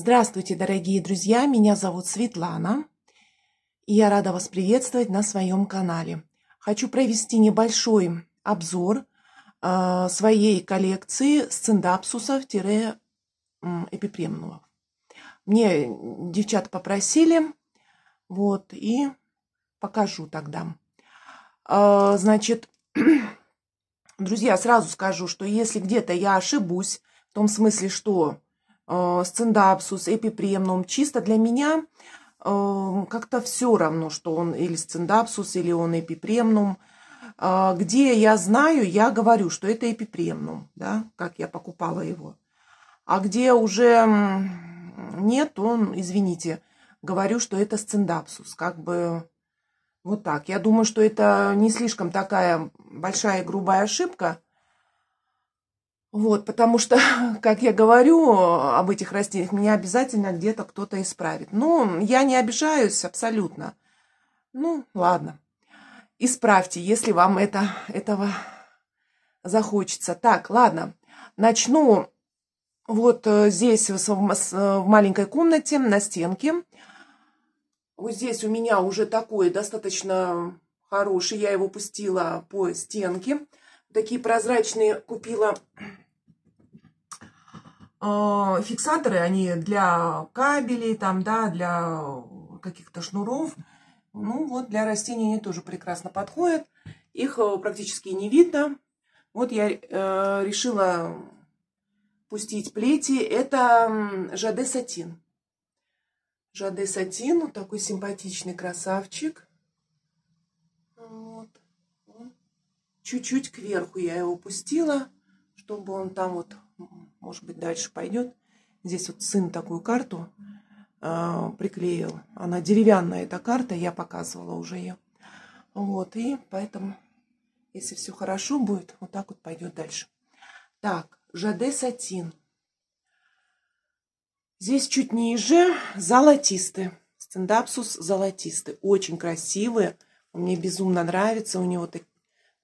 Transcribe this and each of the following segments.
Здравствуйте, дорогие друзья! Меня зовут Светлана, и я рада вас приветствовать на своем канале. Хочу провести небольшой обзор э, своей коллекции сциндапсусов-эпипремнумов. Мне девчат попросили, вот, и покажу тогда. Э, значит, друзья, сразу скажу, что если где-то я ошибусь, в том смысле, что Э, сциндапсус, эпипремнум. Чисто для меня э, как-то все равно, что он или сциндапсус, или он эпипремнум. Э, где я знаю, я говорю, что это эпипремнум, да, как я покупала его. А где уже нет, он, извините, говорю, что это сциндапсус. Как бы вот так. Я думаю, что это не слишком такая большая и грубая ошибка, вот, потому что, как я говорю об этих растениях, меня обязательно где-то кто-то исправит. Ну, я не обижаюсь абсолютно. Ну, ладно. Исправьте, если вам это, этого захочется. Так, ладно, начну вот э, здесь, э, в маленькой комнате, на стенке. Вот здесь у меня уже такой достаточно хороший, я его пустила по стенке такие прозрачные купила э, фиксаторы, они для кабелей, там, да, для каких-то шнуров. Ну вот, для растений они тоже прекрасно подходят. Их э, практически не видно. Вот я э, решила пустить плети. Это жаде сатин. Жаде сатин, вот такой симпатичный красавчик. чуть-чуть кверху я его пустила, чтобы он там вот, может быть, дальше пойдет. Здесь вот сын такую карту э, приклеил. Она деревянная, эта карта, я показывала уже ее. Вот, и поэтому, если все хорошо будет, вот так вот пойдет дальше. Так, Жаде Сатин. Здесь чуть ниже золотистые Стендапсус золотистый. Очень красивые. Мне безумно нравится. У него так,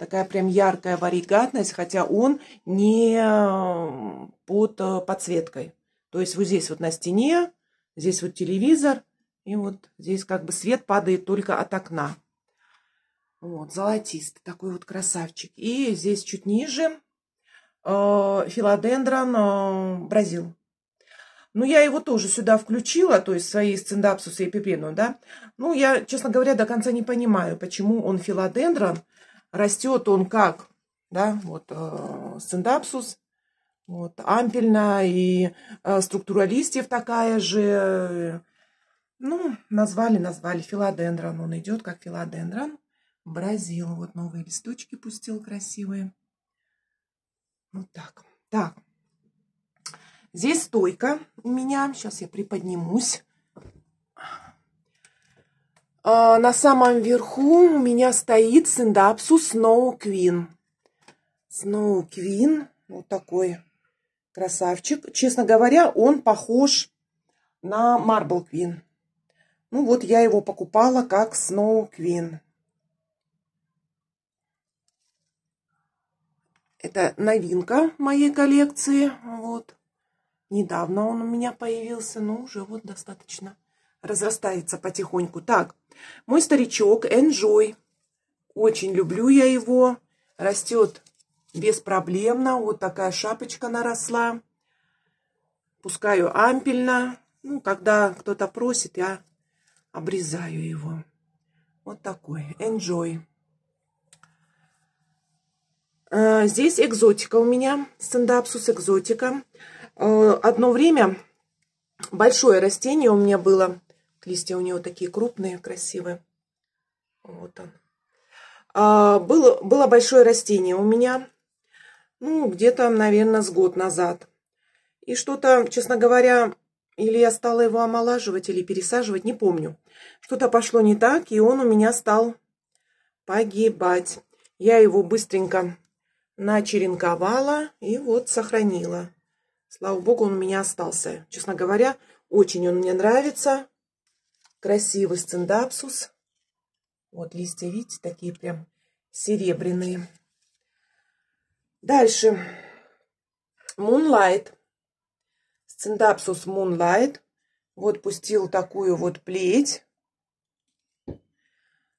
такая прям яркая варигатность, хотя он не под э, подсветкой. То есть вот здесь вот на стене, здесь вот телевизор, и вот здесь как бы свет падает только от окна. Вот, золотистый, такой вот красавчик. И здесь чуть ниже э, филодендрон э, Бразил. Ну, я его тоже сюда включила, то есть свои сциндапсусы и пеприну, да. Ну, я, честно говоря, до конца не понимаю, почему он филодендрон Растет он как, да, вот э, стендапсус, вот, ампельно, и э, структура листьев такая же. Ну, назвали, назвали. Филодендрон. Он идет как филодендрон. Бразил. Вот новые листочки пустил красивые. Вот так. Так. Здесь стойка у меня. Сейчас я приподнимусь. А, на самом верху у меня стоит синдапсу Snow Queen. Snow Queen, вот такой красавчик. Честно говоря, он похож на Marble Queen. Ну вот я его покупала как Snow Queen. Это новинка моей коллекции. Вот. Недавно он у меня появился, но уже вот достаточно разрастается потихоньку. Так, мой старичок Enjoy, Очень люблю я его. Растет беспроблемно. Вот такая шапочка наросла. Пускаю ампельно. Ну, когда кто-то просит, я обрезаю его. Вот такой. Enjoy. А, здесь экзотика у меня. Стендапсус экзотика. А, одно время большое растение у меня было. Листья у него такие крупные, красивые. Вот он. А, было, было большое растение у меня. Ну, где-то, наверное, с год назад. И что-то, честно говоря, или я стала его омолаживать, или пересаживать, не помню. Что-то пошло не так, и он у меня стал погибать. Я его быстренько начеренковала и вот сохранила. Слава богу, он у меня остался. Честно говоря, очень он мне нравится красивый стендапсус. Вот листья, видите, такие прям серебряные. Дальше. Moonlight. Сциндапсус Moonlight. Вот пустил такую вот плеть.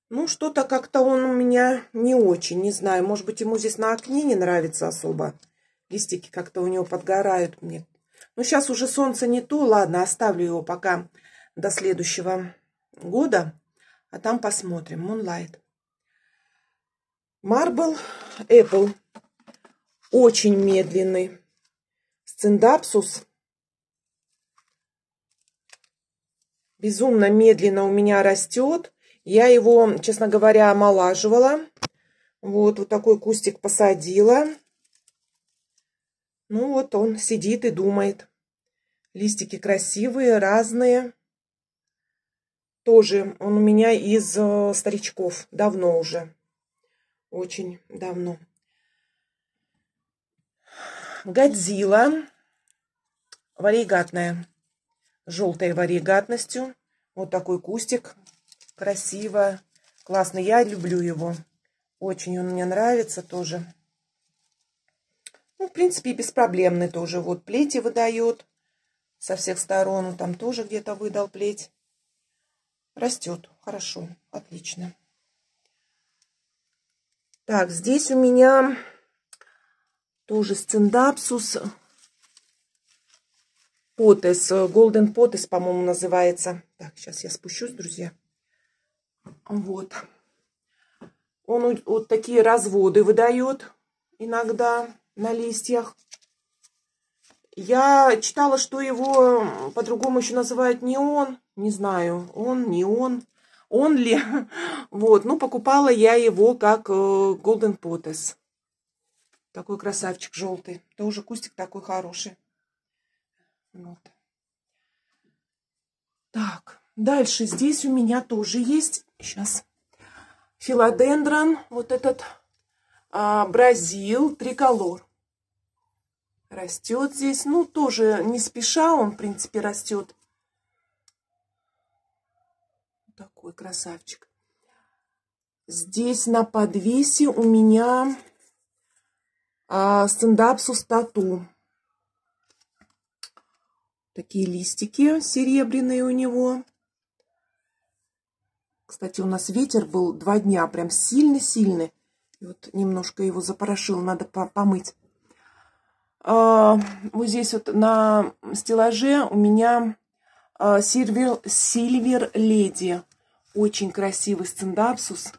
Ну, что-то как-то он у меня не очень, не знаю. Может быть, ему здесь на окне не нравится особо. Листики как-то у него подгорают мне. Ну, сейчас уже солнце не то. Ладно, оставлю его пока до следующего года, а там посмотрим. Moonlight. Marble Apple. Очень медленный. Сциндапсус. Безумно медленно у меня растет. Я его, честно говоря, омолаживала. Вот, вот такой кустик посадила. Ну вот он сидит и думает. Листики красивые, разные. Тоже он у меня из э, старичков. Давно уже. Очень давно. Годзилла. Варигатная. желтая варигатностью. Вот такой кустик. Красиво. Классно. Я люблю его. Очень он мне нравится тоже. Ну, в принципе, беспроблемный тоже. Вот плети выдает со всех сторон. Он там тоже где-то выдал плеть. Растет. Хорошо. Отлично. Так, здесь у меня тоже сциндапсус. Потес. Golden Потес, по-моему, называется. Так, сейчас я спущусь, друзья. Вот. Он вот такие разводы выдает иногда на листьях. Я читала, что его по-другому еще называют неон. Не знаю, он, не он, он ли. Вот, ну, покупала я его как э, Golden Potes. Такой красавчик желтый. Тоже кустик такой хороший. Вот. Так, дальше здесь у меня тоже есть, сейчас, филодендрон, вот этот а, бразил триколор. Растет здесь, ну, тоже не спеша он, в принципе, растет такой красавчик. Здесь на подвесе у меня а, стендап с устату. Такие листики серебряные у него. Кстати, у нас ветер был два дня, прям сильный, сильный вот немножко его запорошил, надо помыть. А, вот здесь вот на стеллаже у меня а, Сильвер, Сильвер Леди. Очень красивый стендапсус.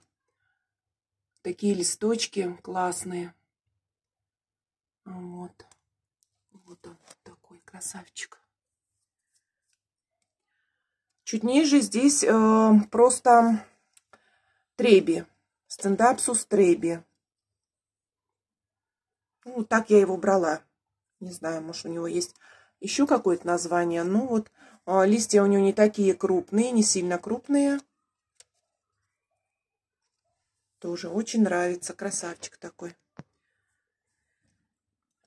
Такие листочки классные. Вот. Вот он такой красавчик. Чуть ниже здесь э, просто треби. Стендапсус треби. Ну, так я его брала. Не знаю, может, у него есть еще какое-то название. Ну, вот а, листья у него не такие крупные, не сильно крупные. Тоже очень нравится. Красавчик такой.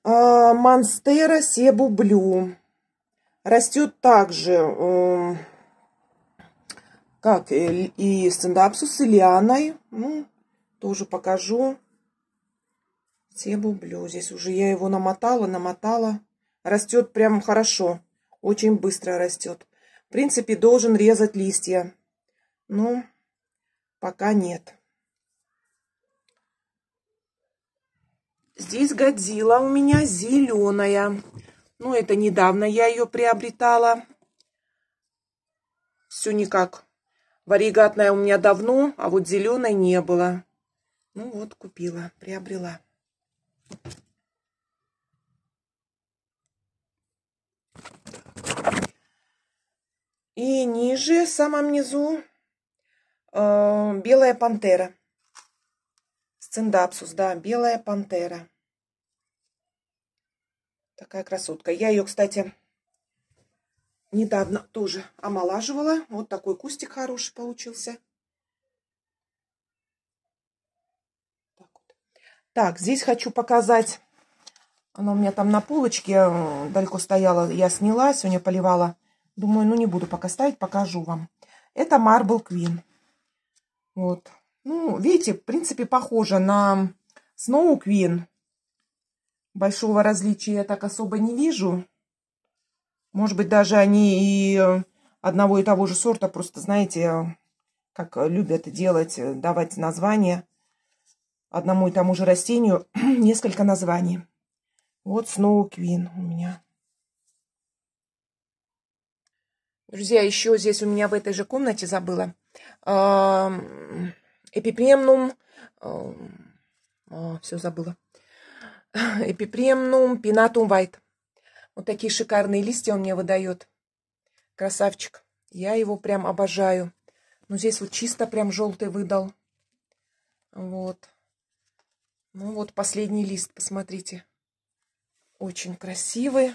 А, Монстера Себублю. Растет также, эм, как и стендапсус, и лианой. Ну, тоже покажу. Себублю. Здесь уже я его намотала, намотала. Растет прям хорошо очень быстро растет. В принципе, должен резать листья. Но пока нет. Здесь Годзилла у меня зеленая. Ну, это недавно я ее приобретала. Все никак. Варигатная у меня давно, а вот зеленой не было. Ну вот, купила, приобрела. И ниже, в самом низу, э, белая пантера. Сциндапсус, да, белая пантера. Такая красотка. Я ее, кстати, недавно тоже омолаживала. Вот такой кустик хороший получился. Так, вот. так здесь хочу показать. Она у меня там на полочке э, далеко стояла. Я сняла, сегодня поливала Думаю, ну не буду пока ставить, покажу вам. Это Marble Queen. Вот. Ну, видите, в принципе, похоже на Snow Queen. Большого различия я так особо не вижу. Может быть, даже они и одного и того же сорта, просто, знаете, как любят делать, давать названия одному и тому же растению несколько названий. Вот Snow Queen у меня. Друзья, еще здесь у меня в этой же комнате забыла. Эпипремнум. А, Все забыла. Эпипремнум пинатум вайт. Вот такие шикарные листья он мне выдает. Красавчик. Я его прям обожаю. Ну, здесь вот чисто прям желтый выдал. Вот. Ну, вот последний лист, посмотрите. Очень красивый.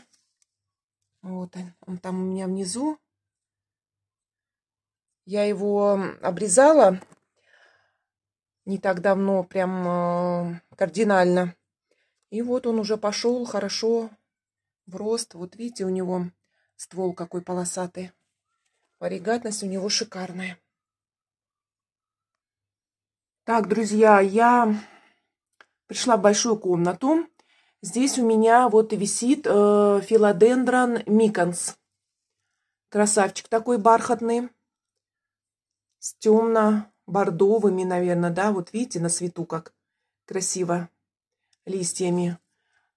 Вот он, он там у меня внизу. Я его обрезала не так давно, прям э, кардинально. И вот он уже пошел хорошо в рост. Вот видите, у него ствол какой полосатый. Варигатность у него шикарная. Так, друзья, я пришла в большую комнату. Здесь у меня вот и висит э, филодендрон миконс. Красавчик такой бархатный с темно-бордовыми, наверное, да, вот видите, на свету как красиво листьями.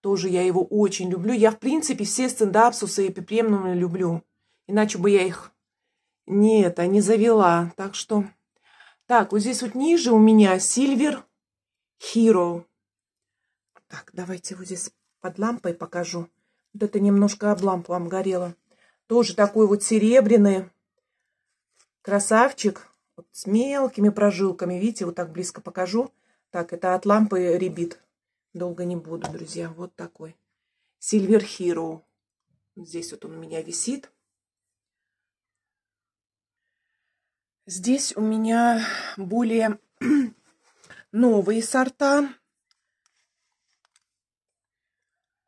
Тоже я его очень люблю. Я, в принципе, все стендапсусы и пепремнумы люблю. Иначе бы я их... Нет, а не завела. Так что... Так, вот здесь вот ниже у меня Silver Hero. Так, давайте вот здесь под лампой покажу. Вот это немножко об лампу вам горело. Тоже такой вот серебряный красавчик с мелкими прожилками. Видите, вот так близко покажу. Так, это от лампы ребит. Долго не буду, друзья. Вот такой. Silver Hero. Здесь вот он у меня висит. Здесь у меня более новые сорта.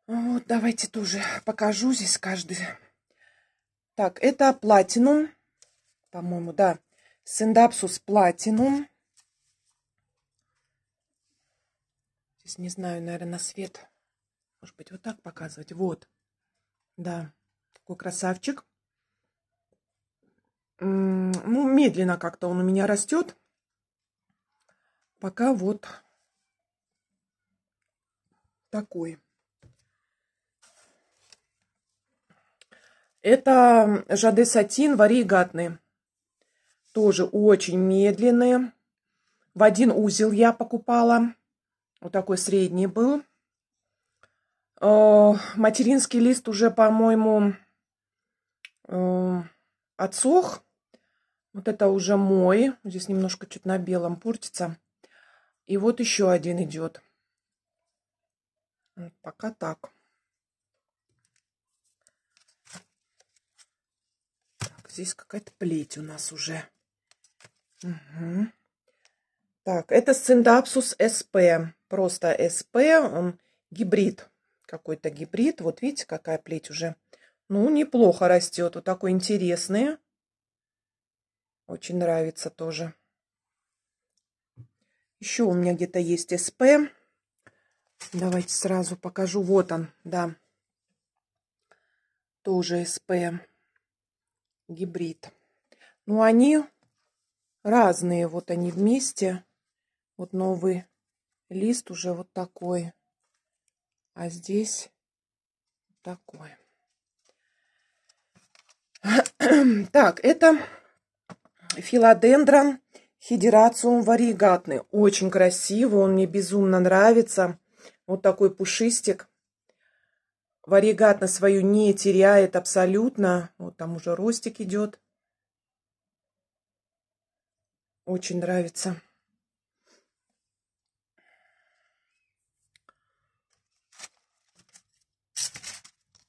Вот, давайте тоже покажу здесь каждый. Так, это платинум, по-моему, да. Синдапсус платинум. Здесь не знаю, наверное, на свет. Может быть, вот так показывать. Вот. Да. Такой красавчик. Ну, медленно как-то он у меня растет. Пока вот такой. Это жады Сатин варигатный. Тоже очень медленные. В один узел я покупала. Вот такой средний был. Э, материнский лист уже, по-моему, э, отсох. Вот это уже мой. Здесь немножко чуть на белом портится. И вот еще один идет. пока так. так здесь какая-то плеть у нас уже. Угу. Так, это Синдапсус СП. Просто СП, он гибрид. Какой-то гибрид. Вот видите, какая плеть уже. Ну, неплохо растет. Вот такой интересный. Очень нравится тоже. Еще у меня где-то есть СП. Давайте сразу покажу. Вот он, да. Тоже СП. Гибрид. Ну, они разные. Вот они вместе. Вот новый лист уже вот такой. А здесь такой. Так, это филодендрон хидерациум варигатный. Очень красивый, он мне безумно нравится. Вот такой пушистик. Варигатно свою не теряет абсолютно. Вот там уже ростик идет. Очень нравится.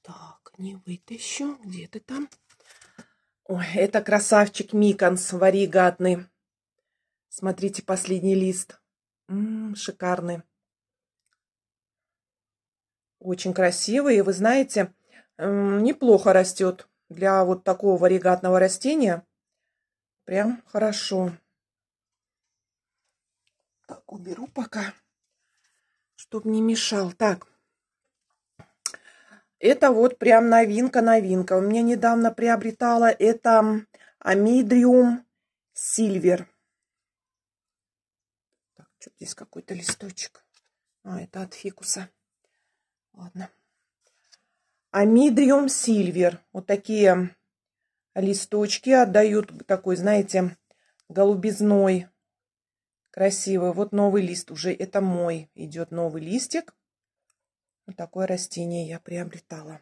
Так, не вытащу. Где ты там? Ой, это красавчик Миконс, варигатный. Смотрите, последний лист. М м-м, -м, шикарный. Очень красивый. И вы знаете, неплохо растет для вот такого варигатного растения. Прям хорошо уберу пока, чтобы не мешал. Так, это вот прям новинка-новинка. У меня недавно приобретала это Амидриум Сильвер. Так, что здесь какой-то листочек. А, это от фикуса. Ладно. Амидриум Сильвер. Вот такие листочки отдают такой, знаете, голубизной красивый. Вот новый лист уже, это мой, идет новый листик. Вот такое растение я приобретала.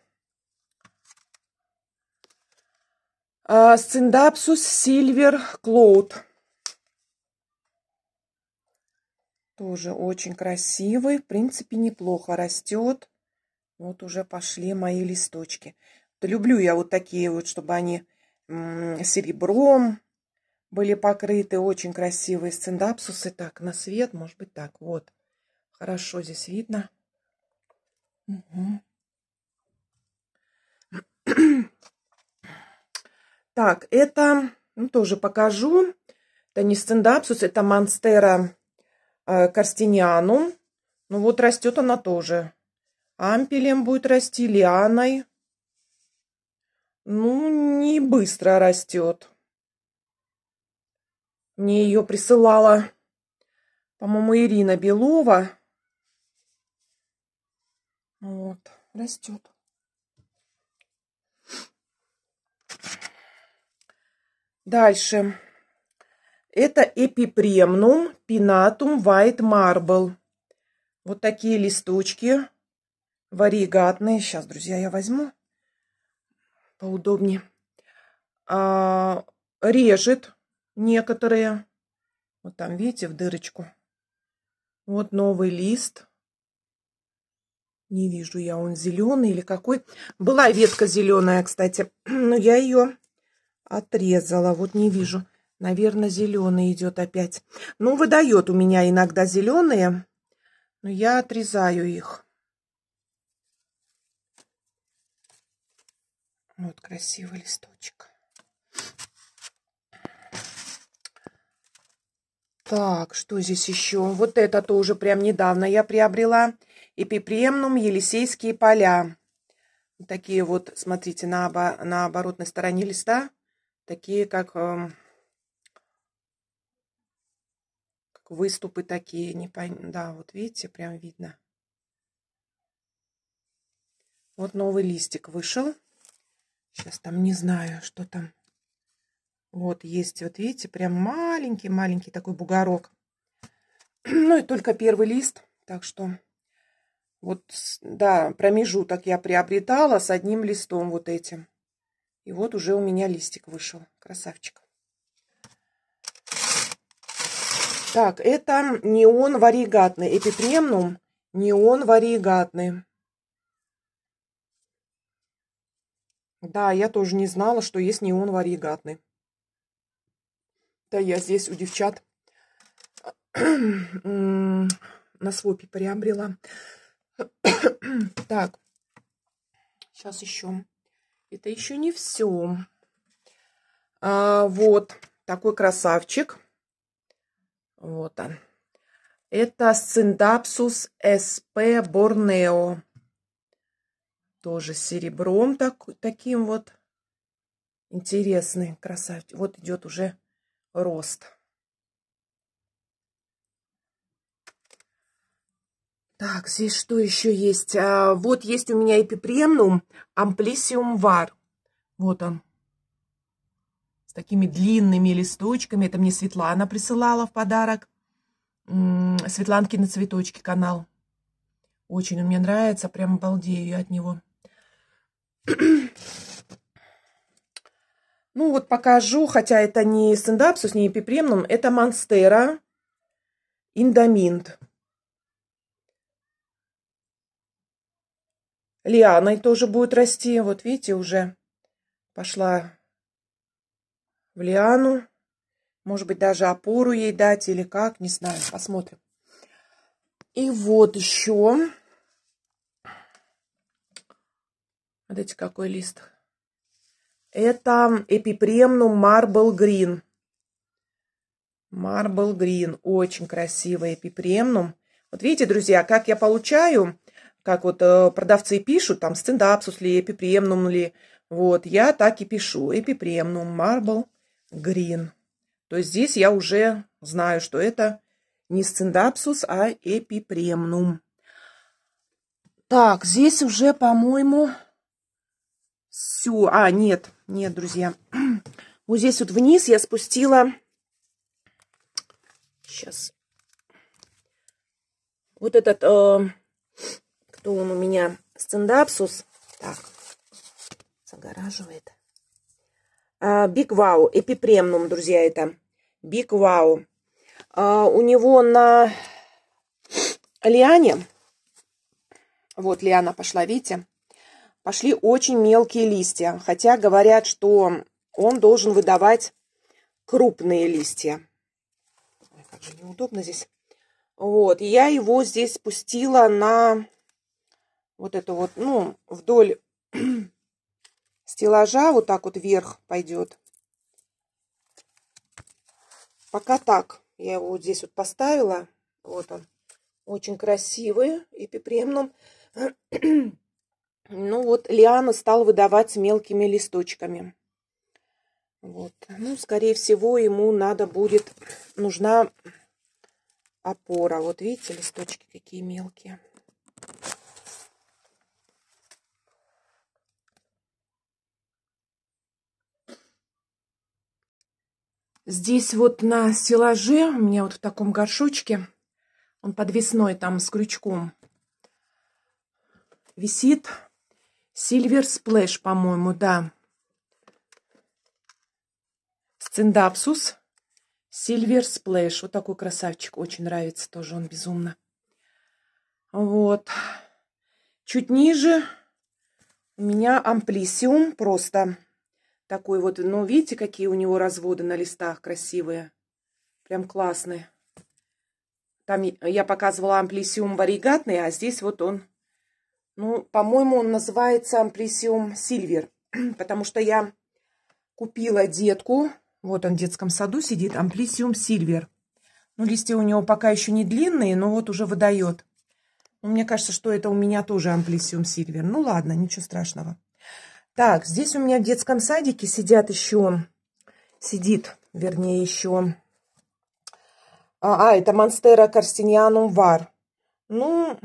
А, Сциндапсус Сильвер Клоуд. Тоже очень красивый. В принципе, неплохо растет. Вот уже пошли мои листочки. Люблю я вот такие вот, чтобы они серебром, были покрыты очень красивые сциндапсусы. Так, на свет, может быть, так. Вот. Хорошо здесь видно. Угу. Так, это ну, тоже покажу. Это не стендапсус, это монстера э, карстинианум. Ну вот растет она тоже. Ампелем будет расти, лианой. Ну, не быстро растет. Мне ее присылала, по-моему, Ирина Белова. Вот, растет. Дальше. Это эпипремнум пинатум white marble. Вот такие листочки варигатные. Сейчас, друзья, я возьму поудобнее. А, режет некоторые. Вот там, видите, в дырочку. Вот новый лист. Не вижу я, он зеленый или какой. Была ветка зеленая, кстати, но я ее отрезала. Вот не вижу. Наверное, зеленый идет опять. Ну, выдает у меня иногда зеленые, но я отрезаю их. Вот красивый листочек. Так, что здесь еще? Вот это тоже прям недавно я приобрела. Эпипремнум Елисейские поля. Такие вот, смотрите, на, обо, на оборотной стороне листа. Такие, как, э, как выступы такие. Не Да, вот видите, прям видно. Вот новый листик вышел. Сейчас там не знаю, что там. Вот есть, вот видите, прям маленький-маленький такой бугорок. Ну и только первый лист, так что вот, да, промежуток я приобретала с одним листом вот этим. И вот уже у меня листик вышел, красавчик. Так, это неон варигатный, эпипремнум неон варигатный. Да, я тоже не знала, что есть неон варигатный. Да, я здесь у девчат на свопе приобрела. так, сейчас еще. Это еще не все. А, вот такой красавчик. Вот он. Это Синдапсус СП Борнео. Тоже серебром так, таким вот. Интересный красавчик. Вот идет уже рост. Так, здесь что еще есть? А, вот есть у меня эпипремнум амплисиум вар. Вот он. С такими длинными листочками. Это мне Светлана присылала в подарок. Светланки на цветочки канал. Очень он мне нравится. Прям обалдею от него. Ну, вот покажу, хотя это не стендап с не эпипремном, это Монстера Индоминт. Лианой тоже будет расти. Вот видите, уже пошла в лиану. Может быть, даже опору ей дать или как, не знаю. Посмотрим. И вот еще. вот эти какой лист. Это эпипремнум Марбл Грин. Марбл Грин. Очень красивый эпипремнум. Вот видите, друзья, как я получаю, как вот э, продавцы пишут, там стендапсус ли, эпипремнум ли. Вот, я так и пишу. Эпипремнум Марбл Грин. То есть здесь я уже знаю, что это не сциндапсус, а эпипремнум. Так, здесь уже, по-моему, все. А, нет, нет, друзья. Вот здесь вот вниз я спустила. Сейчас. Вот этот, э, кто он у меня, стендапсус. Так, загораживает. Биг а, Вау, эпипремнум, друзья, это. Биг Вау. У него на лиане, вот лиана пошла, видите, пошли очень мелкие листья, хотя говорят, что он должен выдавать крупные листья. Ой, как же неудобно здесь. Вот, я его здесь спустила на вот это вот, ну, вдоль стеллажа, вот так вот вверх пойдет. Пока так. Я его вот здесь вот поставила. Вот он. Очень красивый эпипремном. Ну вот, лиана стал выдавать мелкими листочками. Вот. Ну, скорее всего, ему надо будет, нужна опора. Вот видите, листочки какие мелкие. Здесь вот на стеллаже, у меня вот в таком горшочке, он подвесной там с крючком, висит Сильвер сплэш, по-моему, да. Сциндапсус. Сильвер сплэш, Вот такой красавчик. Очень нравится тоже он безумно. Вот. Чуть ниже у меня амплисиум просто такой вот. Но ну, видите, какие у него разводы на листах красивые. Прям классные. Там я показывала амплисиум варигатный, а здесь вот он ну, по-моему, он называется амплисиум Сильвер, потому что я купила детку. Вот он в детском саду сидит, Амплисиум Сильвер. Ну, листья у него пока еще не длинные, но вот уже выдает. Ну, мне кажется, что это у меня тоже Амплисиум Сильвер. Ну, ладно, ничего страшного. Так, здесь у меня в детском садике сидят еще... Сидит, вернее, еще... А, а это Монстера Карстиньянум Вар. Ну,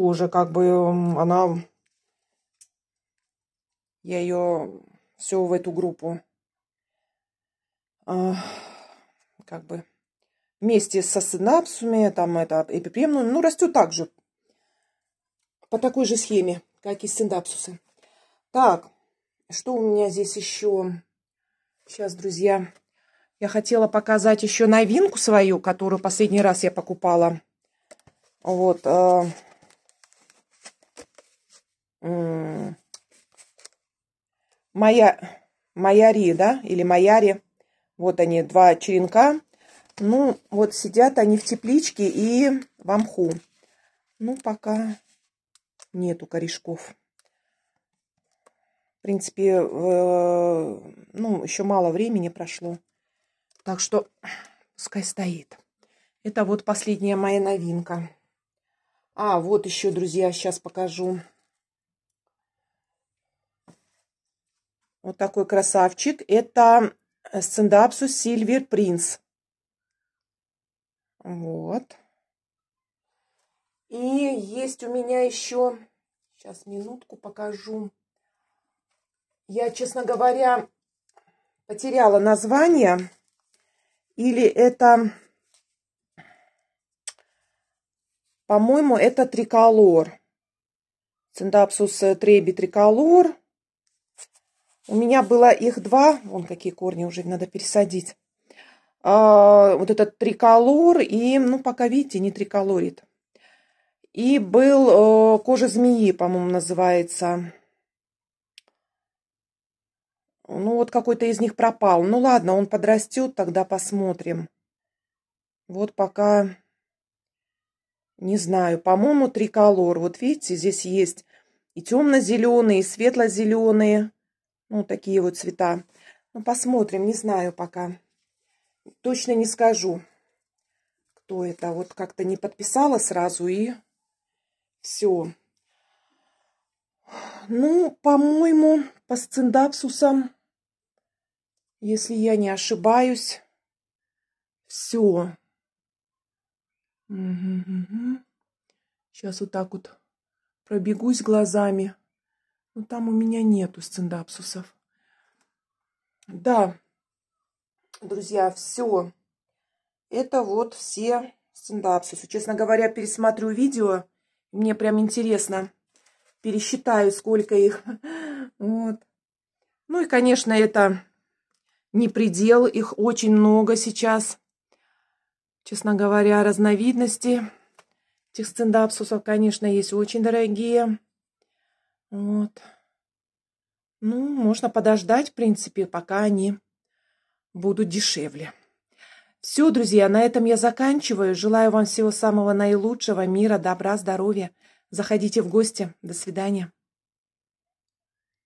тоже как бы она... Я ее все в эту группу а, как бы вместе со синапсами, там это эпипремную, ну, ну растет также по такой же схеме, как и синапсусы. Так, что у меня здесь еще? Сейчас, друзья, я хотела показать еще новинку свою, которую последний раз я покупала. Вот, а, моя, маяри, да, или маяри. Вот они, два черенка. Ну, вот сидят они в тепличке и в мху. Ну, пока нету корешков. В принципе, ну, еще мало времени прошло. Так что пускай стоит. Это вот последняя моя новинка. А, вот еще, друзья, сейчас покажу. Вот такой красавчик. Это э, сцендапсус Сильвер Принц. Вот. И есть у меня еще... Сейчас минутку покажу. Я, честно говоря, потеряла название. Или это... По-моему, это триколор. Синдапсус э, треби триколор. У меня было их два. Вон какие корни уже надо пересадить. А, вот этот триколор и, ну, пока видите, не триколорит. И был э, кожа змеи, по-моему, называется. Ну, вот какой-то из них пропал. Ну, ладно, он подрастет, тогда посмотрим. Вот пока... Не знаю, по-моему, триколор. Вот видите, здесь есть и темно-зеленые, и светло-зеленые. Ну, такие вот цвета. Ну, посмотрим, не знаю пока. Точно не скажу, кто это. Вот как-то не подписала сразу и все. Ну, по-моему, по сциндапсусам, если я не ошибаюсь, все. Угу, угу. Сейчас вот так вот пробегусь глазами. Но ну, там у меня нету стендапсусов. Да, друзья, все. Это вот все стендапсусы. Честно говоря, пересмотрю видео. Мне прям интересно. Пересчитаю, сколько их. Вот. Ну и, конечно, это не предел. Их очень много сейчас. Честно говоря, разновидности этих стендапсусов, конечно, есть очень дорогие. Вот. Ну, можно подождать, в принципе, пока они будут дешевле. Все, друзья, на этом я заканчиваю. Желаю вам всего самого наилучшего, мира, добра, здоровья. Заходите в гости. До свидания.